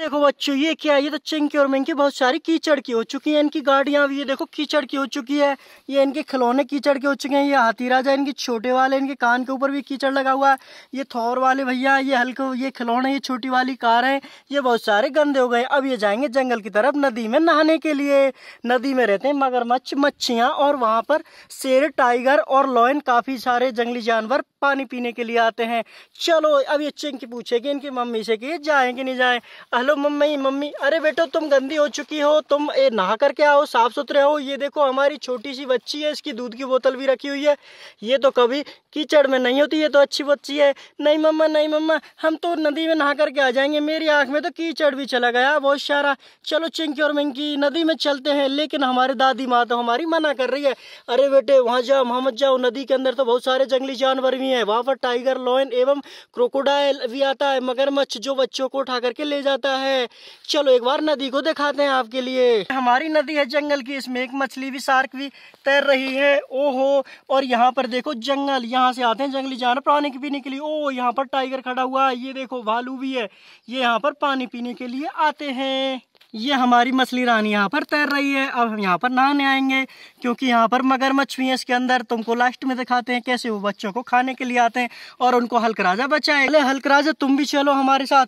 देखो बच्चों ये क्या है ये तो चिंकी और मिंकी बहुत सारी कीचड़ की हो चुकी है इनकी गाड़ियां भी ये देखो कीचड़ की हो चुकी है ये इनके खिलौने कीचड़ के हो चुके हैं ये हाथी राजा इनके छोटे वाले इनके कान के ऊपर भी कीचड़ लगा हुआ है ये थौर वाले भैया ये हल्के ये खिलौने ये छोटी वाली कार है ये बहुत सारे गंदे हो गए अब ये जाएंगे जंगल की तरफ नदी में नहाने के लिए नदी में रहते हैं मगरमच्छ मच्छियाँ और वहाँ पर शेर टाइगर और लॉयन काफ़ी सारे जंगली जानवर पानी पीने के लिए आते हैं चलो अब ये चिंकी पूछेगी इनकी मम्मी से कि ये कि नहीं जाए हेलो मम्मी मम्मी अरे बेटो तुम गंदी हो चुकी हो तुम ए, नहा करके आओ साफ सुथरे हो ये देखो हमारी छोटी सी बच्ची है इसकी दूध की बोतल भी रखी हुई है ये तो कभी कीचड़ में नहीं होती ये तो अच्छी बच्ची है नहीं मम्मा नहीं मम्मा हम तो नदी में नहा करके आ जाएंगे मेरी आँख में तो कीचड़ भी चला गया बहुत सारा चलो चिंकी और मिंकी नदी में चलते हैं लेकिन हमारे दादी माँ तो हमारी मना कर रही है अरे बेटे वहाँ जाओ मोहम्मद जाओ नदी के अंदर तो बहुत सारे जंगली जानवर भी हैं वहाँ पर टाइगर लॉयन एवं क्रोकोडाइल भी आता है मगरमच्छ जो बच्चों को उठा करके ले जाता है चलो एक बार नदी को दिखाते हैं आपके लिए हमारी नदी है जंगल की इसमें एक मछली भी सार्क भी तैर रही है ओहो और यहाँ पर देखो जंगल यहाँ यहाँ से आते हैं जंगली जानवर पानी पीने के लिए ओ यहाँ पर टाइगर खड़ा हुआ है ये देखो भालू भी है ये यहाँ पर पानी पीने के लिए आते हैं ये हमारी मछली रानी यहाँ पर तैर रही है अब हम यहाँ पर नहाने आएंगे क्योंकि यहाँ पर मगरमच्छ भी है इसके अंदर तुमको लास्ट में दिखाते हैं कैसे वो बच्चों को खाने के लिए आते हैं और उनको हल्क राजा बचाए हल्क राजा तुम भी चलो हमारे साथ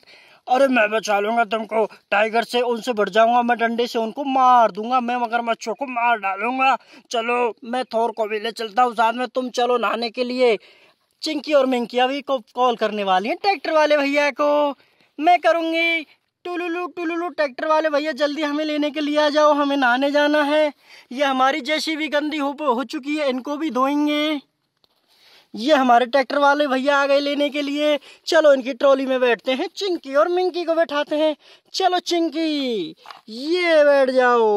अरे मैं बचा लूंगा तुमको टाइगर से उनसे बढ़ जाऊंगा मैं डंडे से उनको मार दूंगा मैं मगर मच्छों को मार डालूंगा चलो मैं थोर को भी ले चलता हूँ साथ में तुम चलो नहाने के लिए चिंकी और मिंकी अभी को कॉल करने वाली हैं ट्रैक्टर वाले भैया को मैं करूँगी टुलुलू टुलुलू ट्रैक्टर वाले भैया जल्दी हमें लेने के लिए आ जाओ हमें नहाने जाना है ये हमारी जैसी भी गंदी हो हो चुकी है इनको भी धोएंगे ये हमारे ट्रैक्टर वाले भैया आ गए लेने के लिए चलो इनकी ट्रॉली में बैठते हैं चिंकी और मिंकी को बैठाते हैं चलो चिंकी ये बैठ जाओ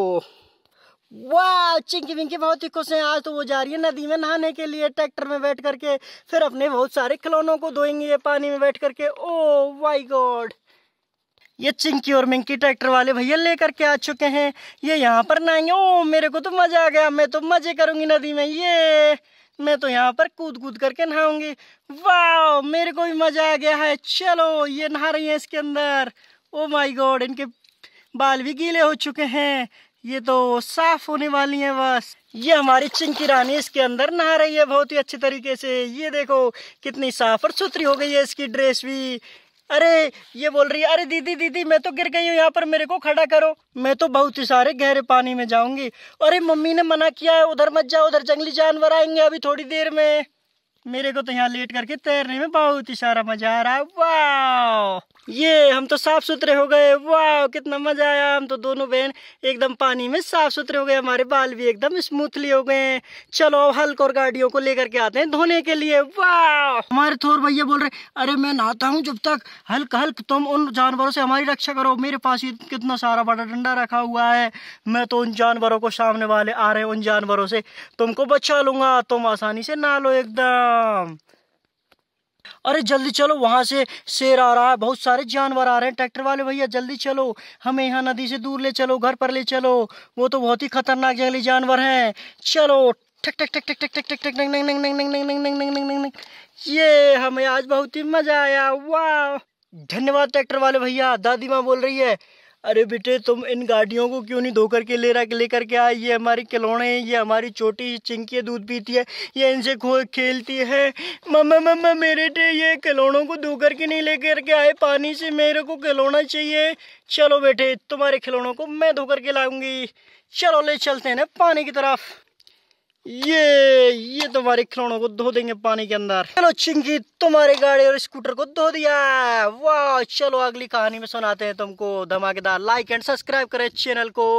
वाह चिंकी विंकी बहुत ही खुश हैं आज तो वो जा रही है नदी में नहाने के लिए ट्रैक्टर में बैठ करके फिर अपने बहुत सारे खिलौनों को धोएंगे ये पानी में बैठ करके ओ वाई गॉड ये चिंकी और मिंकी ट्रैक्टर वाले भैया लेकर के आ चुके हैं ये यहाँ पर नहाएंगे ओ मेरे को तो मजा आ गया मैं तो मजे करूंगी नदी में ये मैं तो यहाँ पर कूद कूद करके नहाऊंगी वाह मेरे को भी मजा आ गया है चलो ये नहा रही है इसके अंदर ओ माई गॉड इनके बाल भी गीले हो चुके हैं ये तो साफ होने वाली है बस ये हमारी चिंकी रानी इसके अंदर नहा रही है बहुत ही अच्छे तरीके से ये देखो कितनी साफ और सुथरी हो गई है इसकी ड्रेस भी अरे ये बोल रही है अरे दीदी दीदी मैं तो गिर गई हूँ यहाँ पर मेरे को खड़ा करो मैं तो बहुत ही सारे गहरे पानी में जाऊंगी अरे मम्मी ने मना किया है उधर मत जाओ उधर जंगली जानवर आएंगे अभी थोड़ी देर में मेरे को तो यहाँ लेट करके तैरने में बहुत ही सारा मजा आ रहा है वाह ये हम तो साफ सुथरे हो गए वाह कितना मजा आया हम तो दोनों बहन एकदम पानी में साफ सुथरे हो गए हमारे बाल भी एकदम स्मूथली हो गए चलो हल्क और गाड़ियों को लेकर के आते हैं धोने के लिए वाह हमारे थोर भैया बोल रहे अरे मैं नहाता हूँ जब तक हल्क हल्क तुम उन जानवरों से हमारी रक्षा करो मेरे पास ही कितना सारा बड़ा डंडा रखा हुआ है मैं तो उन जानवरों को सामने वाले आ रहे उन जानवरों से तुमको बचा लूंगा तुम आसानी से नहा लो एकदम राम अरे जल्दी चलो वहां से शेर आ रहा है बहुत सारे जानवर आ रहे हैं ट्रैक्टर वाले भैया जल्दी चलो हमें यहाँ नदी से दूर ले चलो घर पर ले चलो वो तो बहुत ही खतरनाक जंगली जानवर हैं चलो ठक ठक ठक ठक ठक ठक ठक ठक नंग नंग नंग नंग नंग नंग नंग नंग नंग नंग ये हमें आज बहुत ही मजा आया वाह धन्यवाद ट्रैक्टर वाले भैया दादी माँ बोल रही है अरे बेटे तुम इन गाड़ियों को क्यों नहीं धो करके ले रहा ले करके आए ये हमारे खिलौने हैं ये हमारी छोटी चिंकी दूध पीती है ये इनसे खो खेलती है मम्मा मम्मा मेरे डे ये खिलौनों को धो करके नहीं ले करके आए पानी से मेरे को खिलौना चाहिए चलो बेटे तुम्हारे खिलौनों को मैं धो करके लाऊंगी चलो ले चलते हैं ना पानी की तरफ ये ये तुम्हारे तो खिलौनों को धो देंगे पानी के अंदर चलो चिंकी तुम्हारे गाड़ी और स्कूटर को धो दिया वाह चलो अगली कहानी में सुनाते हैं तुमको धमाकेदार लाइक एंड सब्सक्राइब करें चैनल को